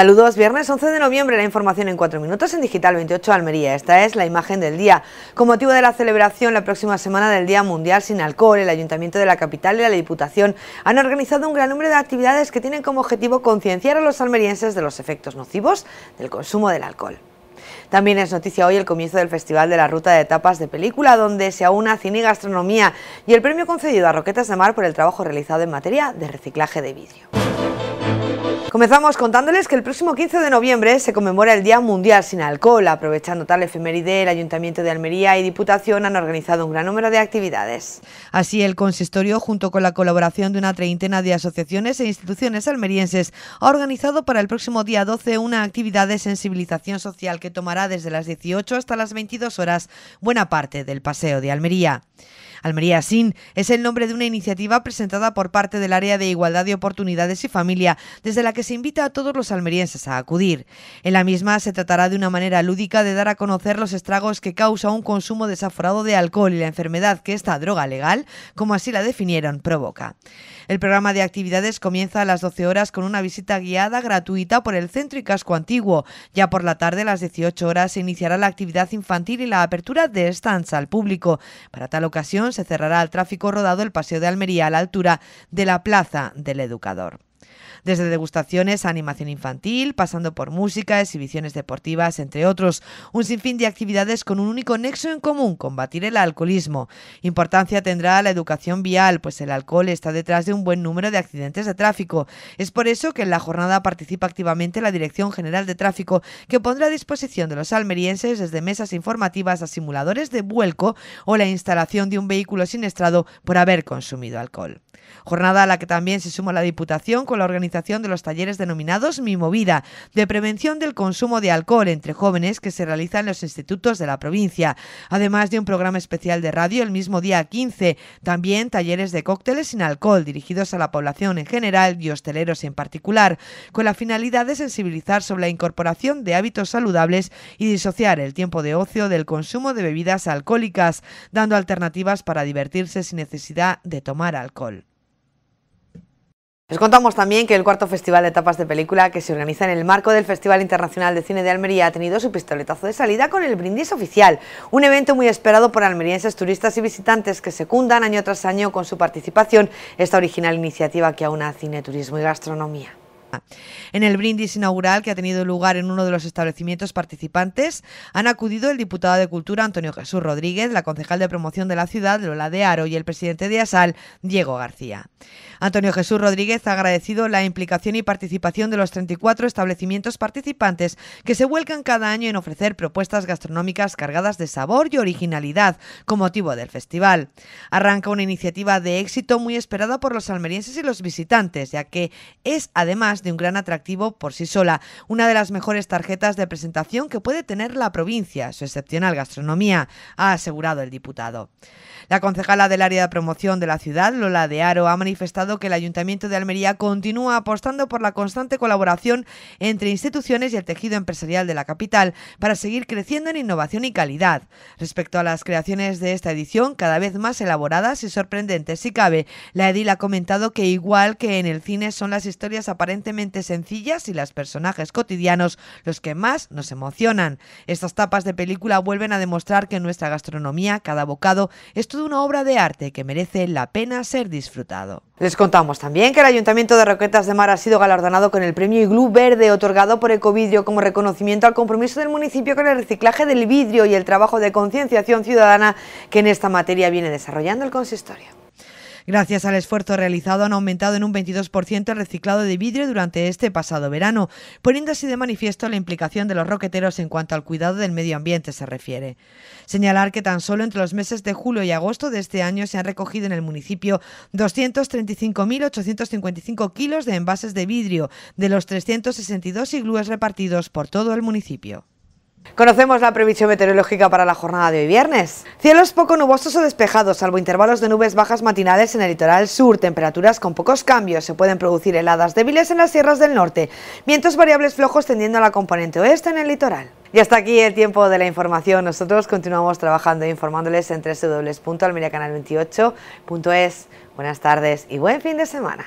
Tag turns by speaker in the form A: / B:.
A: Saludos, viernes 11 de noviembre, la información en 4 minutos en Digital 28 Almería. Esta es la imagen del día. Con motivo de la celebración la próxima semana del Día Mundial sin Alcohol, el Ayuntamiento de la Capital y la Diputación han organizado un gran número de actividades que tienen como objetivo concienciar a los almerienses de los efectos nocivos del consumo del alcohol. También es noticia hoy el comienzo del Festival de la Ruta de Etapas de Película, donde se aúna cine y gastronomía, y el premio concedido a Roquetas de Mar por el trabajo realizado en materia de reciclaje de vidrio. Comenzamos contándoles que el próximo 15 de noviembre se conmemora el Día Mundial sin Alcohol. Aprovechando tal efeméride, el Ayuntamiento de Almería y Diputación han organizado un gran número de actividades. Así, el consistorio, junto con la colaboración de una treintena de asociaciones e instituciones almerienses, ha organizado para el próximo día 12 una actividad de sensibilización social que tomará desde las 18 hasta las 22 horas buena parte del Paseo de Almería. Almería SIN es el nombre de una iniciativa presentada por parte del Área de Igualdad de Oportunidades y Familia, desde la que se invita a todos los almerienses a acudir. En la misma se tratará de una manera lúdica de dar a conocer los estragos que causa un consumo desaforado de alcohol y la enfermedad que esta droga legal, como así la definieron, provoca. El programa de actividades comienza a las 12 horas con una visita guiada gratuita por el centro y casco antiguo. Ya por la tarde, a las 18 horas, se iniciará la actividad infantil y la apertura de stands al público. Para tal ocasión se cerrará al tráfico rodado el Paseo de Almería a la altura de la Plaza del Educador. Desde degustaciones a animación infantil, pasando por música, exhibiciones deportivas, entre otros, un sinfín de actividades con un único nexo en común, combatir el alcoholismo. Importancia tendrá la educación vial, pues el alcohol está detrás de un buen número de accidentes de tráfico. Es por eso que en la jornada participa activamente la Dirección General de Tráfico, que pondrá a disposición de los almerienses desde mesas informativas a simuladores de vuelco o la instalación de un vehículo siniestrado por haber consumido alcohol. Jornada a la que también se suma la Diputación con la organización de los talleres denominados Mi Movida, de prevención del consumo de alcohol entre jóvenes que se realiza en los institutos de la provincia, además de un programa especial de radio el mismo día 15, también talleres de cócteles sin alcohol dirigidos a la población en general y hosteleros en particular, con la finalidad de sensibilizar sobre la incorporación de hábitos saludables y disociar el tiempo de ocio del consumo de bebidas alcohólicas, dando alternativas para divertirse sin necesidad de tomar alcohol. Les contamos también que el cuarto festival de tapas de película que se organiza en el marco del Festival Internacional de Cine de Almería ha tenido su pistoletazo de salida con el Brindis Oficial, un evento muy esperado por almerienses, turistas y visitantes que secundan año tras año con su participación esta original iniciativa que aúna cine, turismo y gastronomía. En el brindis inaugural que ha tenido lugar en uno de los establecimientos participantes han acudido el diputado de Cultura Antonio Jesús Rodríguez, la concejal de promoción de la ciudad Lola de Aro y el presidente de Asal Diego García. Antonio Jesús Rodríguez ha agradecido la implicación y participación de los 34 establecimientos participantes que se vuelcan cada año en ofrecer propuestas gastronómicas cargadas de sabor y originalidad con motivo del festival. Arranca una iniciativa de éxito muy esperada por los almerienses y los visitantes, ya que es además de un gran atractivo por sí sola, una de las mejores tarjetas de presentación que puede tener la provincia, su excepcional gastronomía, ha asegurado el diputado. La concejala del área de promoción de la ciudad, Lola de Aro, ha manifestado que el Ayuntamiento de Almería continúa apostando por la constante colaboración entre instituciones y el tejido empresarial de la capital para seguir creciendo en innovación y calidad. Respecto a las creaciones de esta edición, cada vez más elaboradas y sorprendentes si cabe, la Edil ha comentado que igual que en el cine son las historias aparentes sencillas y los personajes cotidianos los que más nos emocionan. Estas tapas de película vuelven a demostrar que nuestra gastronomía cada bocado es toda una obra de arte que merece la pena ser disfrutado. Les contamos también que el Ayuntamiento de Roquetas de Mar ha sido galardonado con el premio Iglú Verde otorgado por Ecovidrio como reconocimiento al compromiso del municipio con el reciclaje del vidrio y el trabajo de concienciación ciudadana que en esta materia viene desarrollando el consistorio. Gracias al esfuerzo realizado han aumentado en un 22% el reciclado de vidrio durante este pasado verano, poniéndose así de manifiesto la implicación de los roqueteros en cuanto al cuidado del medio ambiente se refiere. Señalar que tan solo entre los meses de julio y agosto de este año se han recogido en el municipio 235.855 kilos de envases de vidrio de los 362 iglúes repartidos por todo el municipio. Conocemos la previsión meteorológica para la jornada de hoy viernes. Cielos poco nubosos o despejados, salvo intervalos de nubes bajas matinales en el litoral sur, temperaturas con pocos cambios, se pueden producir heladas débiles en las sierras del norte, vientos variables flojos tendiendo a la componente oeste en el litoral. Y hasta aquí el tiempo de la información. Nosotros continuamos trabajando e informándoles en www.almeriacanal28.es. Buenas tardes y buen fin de semana.